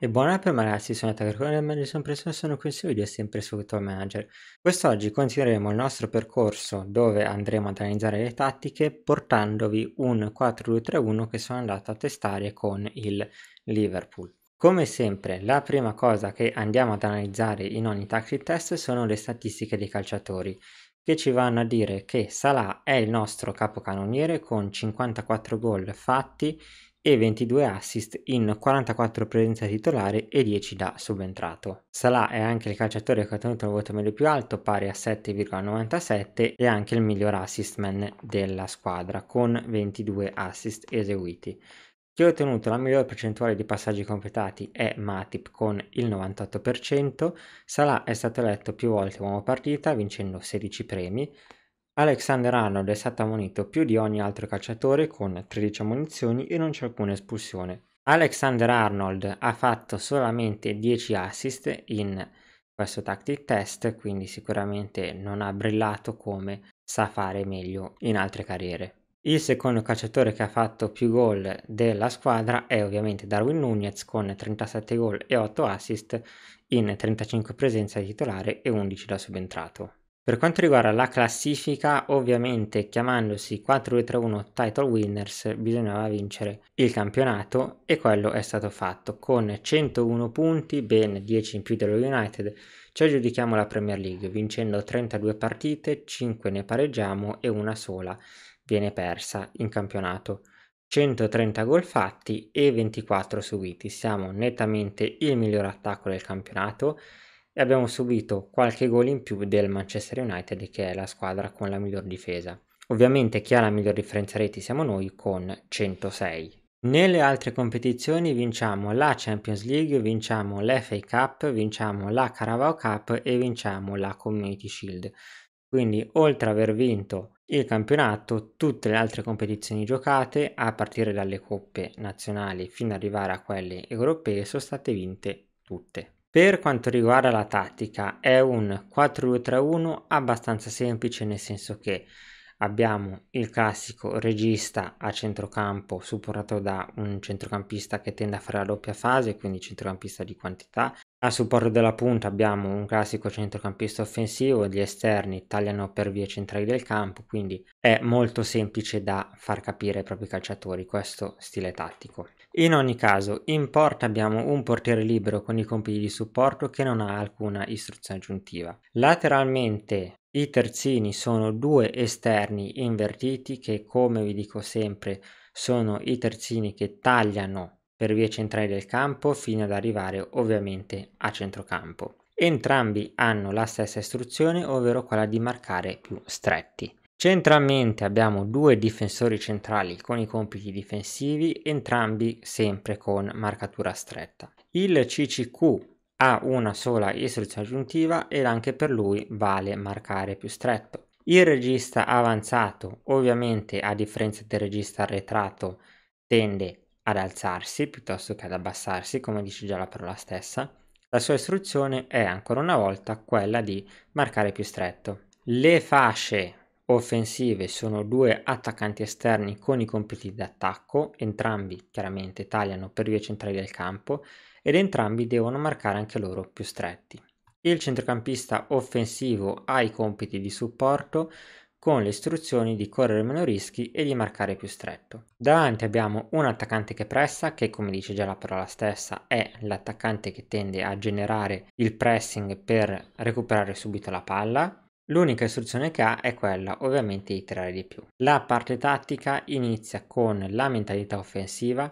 è buona per Marazzi, sono Tucker Coleman e sono preso, sono qui su video sempre su Football Manager. Quest'oggi continueremo il nostro percorso dove andremo ad analizzare le tattiche portandovi un 4-2-3-1 che sono andato a testare con il Liverpool. Come sempre, la prima cosa che andiamo ad analizzare in ogni tactic test sono le statistiche dei calciatori che ci vanno a dire che Salah è il nostro capocannoniere con 54 gol fatti e 22 assist in 44 presenze titolare e 10 da subentrato. Salah è anche il calciatore che ha ottenuto il voto medio più alto, pari a 7,97 e anche il miglior assist man della squadra con 22 assist eseguiti. Chi ha ottenuto la migliore percentuale di passaggi completati è Matip con il 98%, Salah è stato eletto più volte uomo partita vincendo 16 premi, Alexander Arnold è stato ammonito più di ogni altro calciatore con 13 ammonizioni e non c'è alcuna espulsione. Alexander Arnold ha fatto solamente 10 assist in questo tactic test, quindi sicuramente non ha brillato come sa fare meglio in altre carriere. Il secondo calciatore che ha fatto più gol della squadra è ovviamente Darwin Nunez con 37 gol e 8 assist in 35 presenze titolare e 11 da subentrato. Per quanto riguarda la classifica, ovviamente chiamandosi 4-2-3-1 title winners bisognava vincere il campionato e quello è stato fatto con 101 punti, ben 10 in più dello United. Ci aggiudichiamo la Premier League vincendo 32 partite, 5 ne pareggiamo e una sola viene persa in campionato. 130 gol fatti e 24 subiti. Siamo nettamente il miglior attacco del campionato e abbiamo subito qualche gol in più del Manchester United che è la squadra con la miglior difesa. Ovviamente chi ha la miglior differenza reti siamo noi con 106. Nelle altre competizioni vinciamo la Champions League, vinciamo l'FA Cup, vinciamo la Carabao Cup e vinciamo la Community Shield. Quindi oltre ad aver vinto il campionato, tutte le altre competizioni giocate, a partire dalle coppe nazionali fino ad arrivare a quelle europee, sono state vinte tutte. Per quanto riguarda la tattica è un 4-2-3-1 abbastanza semplice nel senso che abbiamo il classico regista a centrocampo supportato da un centrocampista che tende a fare la doppia fase, quindi centrocampista di quantità a supporto della punta abbiamo un classico centrocampista offensivo, gli esterni tagliano per vie centrali del campo, quindi è molto semplice da far capire ai propri calciatori questo stile tattico. In ogni caso, in porta abbiamo un portiere libero con i compiti di supporto che non ha alcuna istruzione aggiuntiva. Lateralmente i terzini sono due esterni invertiti che, come vi dico sempre, sono i terzini che tagliano per vie centrali del campo fino ad arrivare ovviamente a centrocampo. Entrambi hanno la stessa istruzione, ovvero quella di marcare più stretti. Centralmente abbiamo due difensori centrali con i compiti difensivi, entrambi sempre con marcatura stretta. Il CCQ ha una sola istruzione aggiuntiva ed anche per lui vale marcare più stretto. Il regista avanzato, ovviamente a differenza del regista arretrato, tende ad alzarsi piuttosto che ad abbassarsi, come dice già la parola stessa, la sua istruzione è ancora una volta quella di marcare più stretto. Le fasce offensive sono due attaccanti esterni con i compiti d'attacco, entrambi chiaramente tagliano per via centrale del campo ed entrambi devono marcare anche loro più stretti. Il centrocampista offensivo ha i compiti di supporto con le istruzioni di correre meno rischi e di marcare più stretto. Davanti abbiamo un attaccante che pressa, che come dice già la parola stessa è l'attaccante che tende a generare il pressing per recuperare subito la palla. L'unica istruzione che ha è quella ovviamente di tirare di più. La parte tattica inizia con la mentalità offensiva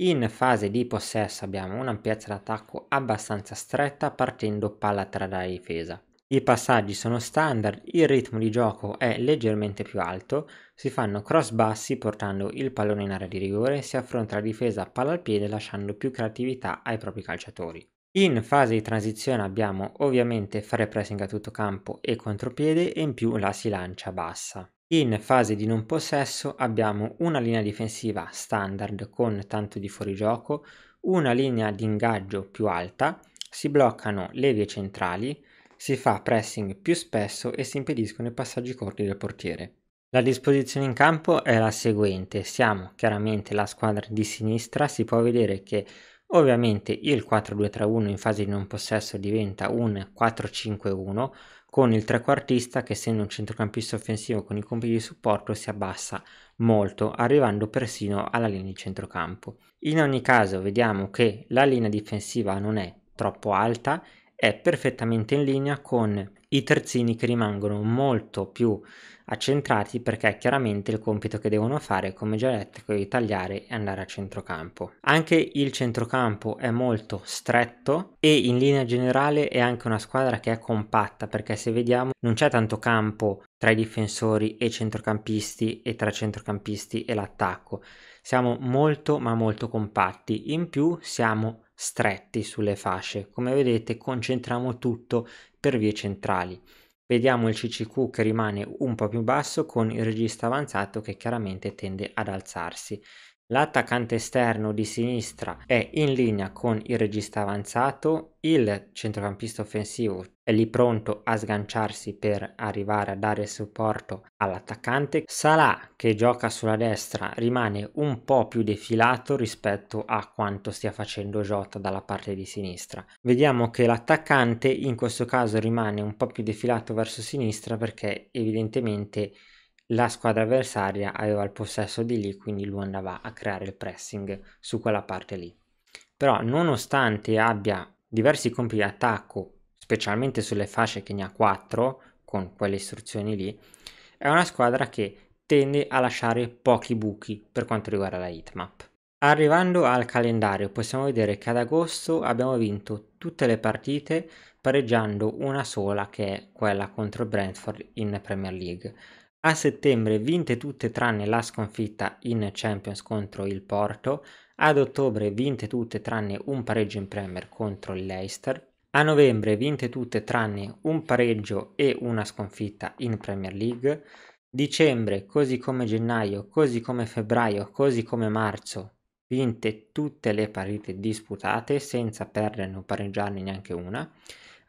in fase di possesso abbiamo un'ampiezza d'attacco abbastanza stretta partendo palla tra la difesa. I passaggi sono standard, il ritmo di gioco è leggermente più alto, si fanno cross bassi portando il pallone in area di rigore, si affronta la difesa palla al piede lasciando più creatività ai propri calciatori. In fase di transizione abbiamo ovviamente fare pressing a tutto campo e contropiede e in più la si lancia bassa. In fase di non possesso abbiamo una linea difensiva standard con tanto di fuorigioco, una linea di ingaggio più alta, si bloccano le vie centrali, si fa pressing più spesso e si impediscono i passaggi corti del portiere. La disposizione in campo è la seguente, siamo chiaramente la squadra di sinistra, si può vedere che ovviamente il 4-2-3-1 in fase di non possesso diventa un 4-5-1 con il trequartista che essendo un centrocampista offensivo con i compiti di supporto si abbassa molto arrivando persino alla linea di centrocampo. In ogni caso vediamo che la linea difensiva non è troppo alta è perfettamente in linea con i terzini che rimangono molto più accentrati perché chiaramente il compito che devono fare come già detto è quello di tagliare e andare a centrocampo anche il centrocampo è molto stretto e in linea generale è anche una squadra che è compatta perché se vediamo non c'è tanto campo tra i difensori e i centrocampisti e tra centrocampisti e l'attacco siamo molto ma molto compatti in più siamo stretti sulle fasce. Come vedete concentriamo tutto per vie centrali. Vediamo il CCQ che rimane un po' più basso con il regista avanzato che chiaramente tende ad alzarsi. L'attaccante esterno di sinistra è in linea con il regista avanzato, il centrocampista offensivo è lì pronto a sganciarsi per arrivare a dare supporto all'attaccante. Salah, che gioca sulla destra, rimane un po' più defilato rispetto a quanto stia facendo Jota dalla parte di sinistra. Vediamo che l'attaccante in questo caso rimane un po' più defilato verso sinistra perché evidentemente la squadra avversaria aveva il possesso di lì, quindi lui andava a creare il pressing su quella parte lì. Però nonostante abbia diversi compiti di attacco, specialmente sulle fasce che ne ha 4, con quelle istruzioni lì, è una squadra che tende a lasciare pochi buchi per quanto riguarda la heatmap. Arrivando al calendario possiamo vedere che ad agosto abbiamo vinto tutte le partite pareggiando una sola che è quella contro Brentford in Premier League a settembre vinte tutte tranne la sconfitta in Champions contro il Porto, ad ottobre vinte tutte tranne un pareggio in Premier contro il Leicester, a novembre vinte tutte tranne un pareggio e una sconfitta in Premier League, dicembre così come gennaio, così come febbraio, così come marzo, vinte tutte le partite disputate senza perdere o pareggiarne neanche una,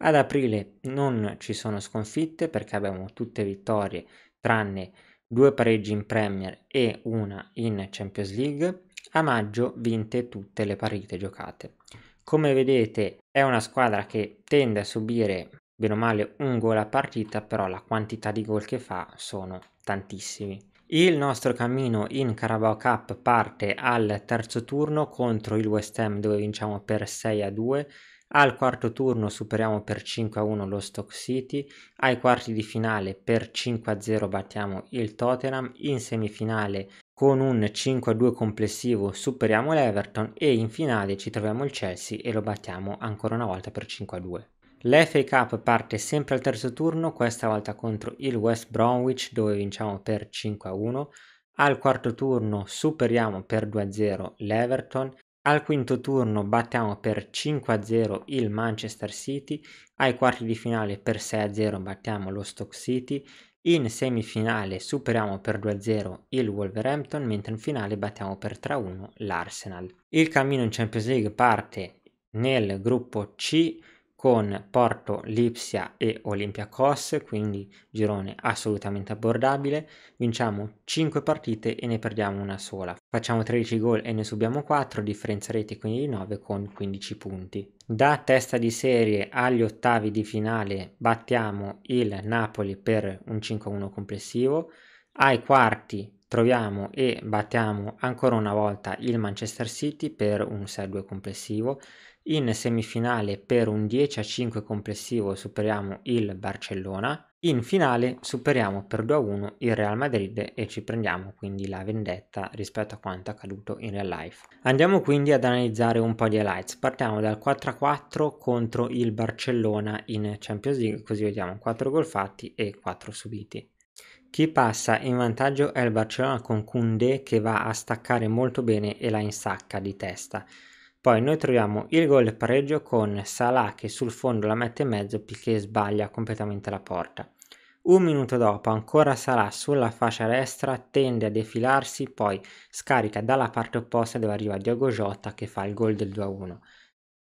ad aprile non ci sono sconfitte perché abbiamo tutte vittorie tranne due pareggi in Premier e una in Champions League, a maggio vinte tutte le partite giocate. Come vedete è una squadra che tende a subire bene o male un gol a partita, però la quantità di gol che fa sono tantissimi. Il nostro cammino in Carabao Cup parte al terzo turno contro il West Ham dove vinciamo per 6 a 2 al quarto turno superiamo per 5-1 a lo Stock City, ai quarti di finale per 5-0 a battiamo il Tottenham, in semifinale con un 5-2 a complessivo superiamo l'Everton e in finale ci troviamo il Chelsea e lo battiamo ancora una volta per 5-2. a L'FA Cup parte sempre al terzo turno, questa volta contro il West Bromwich dove vinciamo per 5-1. a Al quarto turno superiamo per 2-0 l'Everton, al quinto turno battiamo per 5-0 il Manchester City, ai quarti di finale per 6-0 battiamo lo Stoke City, in semifinale superiamo per 2-0 il Wolverhampton, mentre in finale battiamo per 3-1 l'Arsenal. Il cammino in Champions League parte nel gruppo C con Porto, Lipsia e Olympiacos, quindi girone assolutamente abbordabile. Vinciamo 5 partite e ne perdiamo una sola. Facciamo 13 gol e ne subiamo 4, differenza reti quindi di 9 con 15 punti. Da testa di serie agli ottavi di finale battiamo il Napoli per un 5-1 complessivo. Ai quarti troviamo e battiamo ancora una volta il Manchester City per un 6-2 complessivo in semifinale per un 10 a 5 complessivo superiamo il Barcellona, in finale superiamo per 2 a 1 il Real Madrid e ci prendiamo quindi la vendetta rispetto a quanto accaduto in real life. Andiamo quindi ad analizzare un po' di highlights. Partiamo dal 4 a 4 contro il Barcellona in Champions League, così vediamo 4 gol fatti e 4 subiti. Chi passa in vantaggio è il Barcellona con Kunde che va a staccare molto bene e la insacca di testa. Poi noi troviamo il gol pareggio con Salah che sul fondo la mette in mezzo perché sbaglia completamente la porta. Un minuto dopo ancora Salah sulla fascia destra tende a defilarsi, poi scarica dalla parte opposta dove arriva Diogo Jota che fa il gol del 2-1.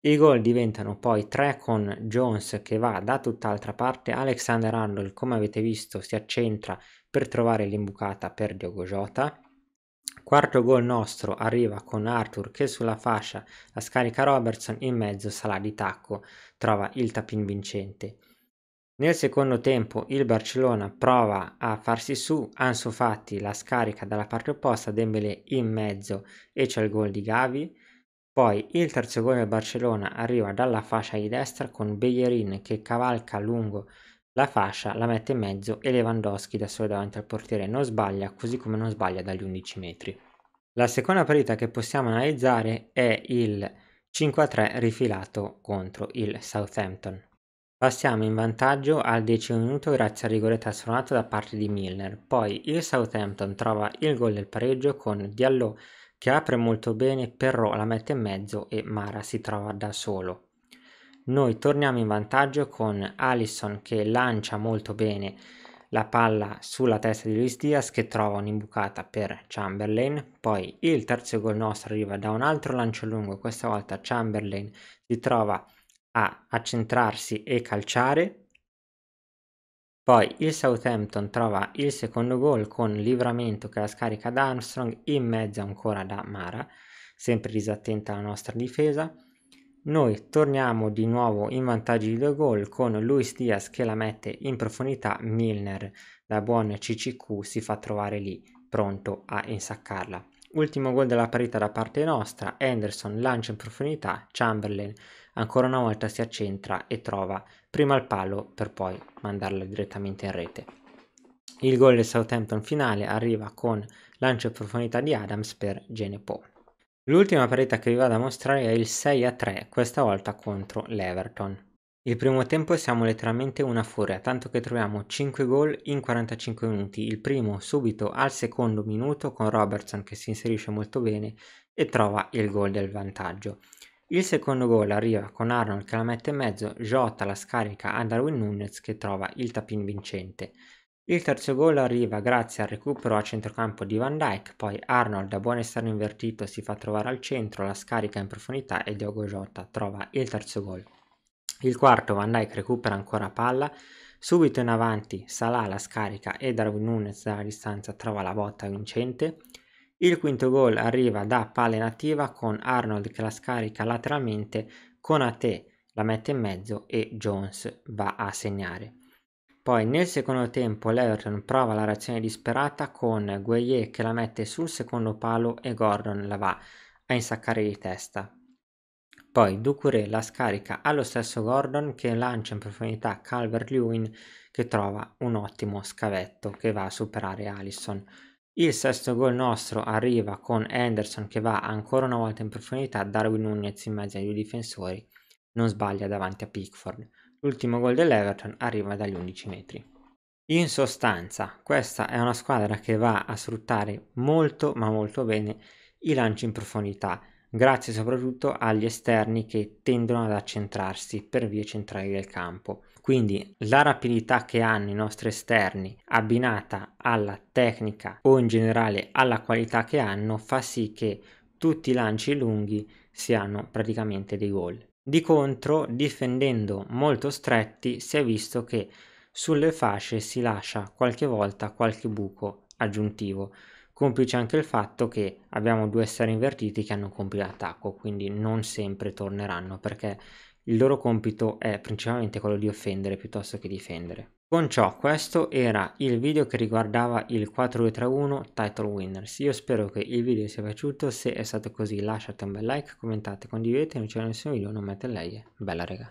I gol diventano poi 3 con Jones che va da tutt'altra parte, Alexander Arnold come avete visto si accentra per trovare l'imbucata per Diogo Jota Quarto gol nostro arriva con Arthur che sulla fascia la scarica Robertson, in mezzo sarà di tacco trova il tapin vincente. Nel secondo tempo il Barcellona prova a farsi su, Ansu Fatti la scarica dalla parte opposta, Dembélé in mezzo e c'è il gol di Gavi. Poi il terzo gol del Barcellona arriva dalla fascia di destra con Bellerin che cavalca lungo la fascia, la mette in mezzo e Lewandowski da solo davanti al portiere non sbaglia, così come non sbaglia dagli 11 metri. La seconda partita che possiamo analizzare è il 5-3 rifilato contro il Southampton. Passiamo in vantaggio al decimo minuto grazie al rigore trasformato da parte di Milner. Poi il Southampton trova il gol del pareggio con Diallo che apre molto bene, però la mette in mezzo e Mara si trova da solo. Noi torniamo in vantaggio con Allison che lancia molto bene la palla sulla testa di Luis Diaz che trova un'imbucata per Chamberlain. Poi il terzo gol nostro arriva da un altro lancio lungo, questa volta Chamberlain si trova a accentrarsi e calciare. Poi il Southampton trova il secondo gol con Livramento che la scarica da Armstrong in mezzo ancora da Mara, sempre disattenta alla nostra difesa. Noi torniamo di nuovo in vantaggio di due gol con Luis Diaz che la mette in profondità, Milner da buon CCQ si fa trovare lì pronto a insaccarla. Ultimo gol della partita da parte nostra, Henderson lancia in profondità, Chamberlain ancora una volta si accentra e trova prima il palo per poi mandarla direttamente in rete. Il gol del Southampton finale arriva con lancio in profondità di Adams per Gene Poe. L'ultima partita che vi vado a mostrare è il 6-3, questa volta contro l'Everton. Il primo tempo siamo letteralmente una furia, tanto che troviamo 5 gol in 45 minuti, il primo subito al secondo minuto con Robertson che si inserisce molto bene e trova il gol del vantaggio. Il secondo gol arriva con Arnold che la mette in mezzo, Jota la scarica a Darwin Nunez che trova il tapin vincente. Il terzo gol arriva grazie al recupero a centrocampo di Van Dyke, poi Arnold da buon esterno invertito si fa trovare al centro, la scarica in profondità e Diogo Jota trova il terzo gol. Il quarto Van Dyke recupera ancora palla, subito in avanti Salah la scarica e Darwin Nunes dalla distanza trova la botta vincente. Il quinto gol arriva da palla nativa con Arnold che la scarica lateralmente, con Ate la mette in mezzo e Jones va a segnare. Poi nel secondo tempo l'Everton prova la reazione disperata con Gueye che la mette sul secondo palo e Gordon la va a insaccare di testa. Poi Ducouré la scarica allo stesso Gordon che lancia in profondità Calvert-Lewin che trova un ottimo scavetto che va a superare Allison. Il sesto gol nostro arriva con Anderson che va ancora una volta in profondità, Darwin Nunez in mezzo ai due difensori non sbaglia davanti a Pickford. L'ultimo gol dell'Everton arriva dagli 11 metri. In sostanza, questa è una squadra che va a sfruttare molto ma molto bene i lanci in profondità, grazie soprattutto agli esterni che tendono ad accentrarsi per vie centrali del campo. Quindi la rapidità che hanno i nostri esterni, abbinata alla tecnica o in generale alla qualità che hanno, fa sì che tutti i lanci lunghi siano praticamente dei gol. Di contro, difendendo molto stretti, si è visto che sulle fasce si lascia qualche volta qualche buco aggiuntivo, complice anche il fatto che abbiamo due esterni invertiti che hanno compito d'attacco, quindi non sempre torneranno perché il loro compito è principalmente quello di offendere piuttosto che difendere. Con ciò questo era il video che riguardava il 4231 Title Winners. Io spero che il video sia piaciuto, se è stato così lasciate un bel like, commentate, condividete, non c'è nessun video, non mette lei, bella rega.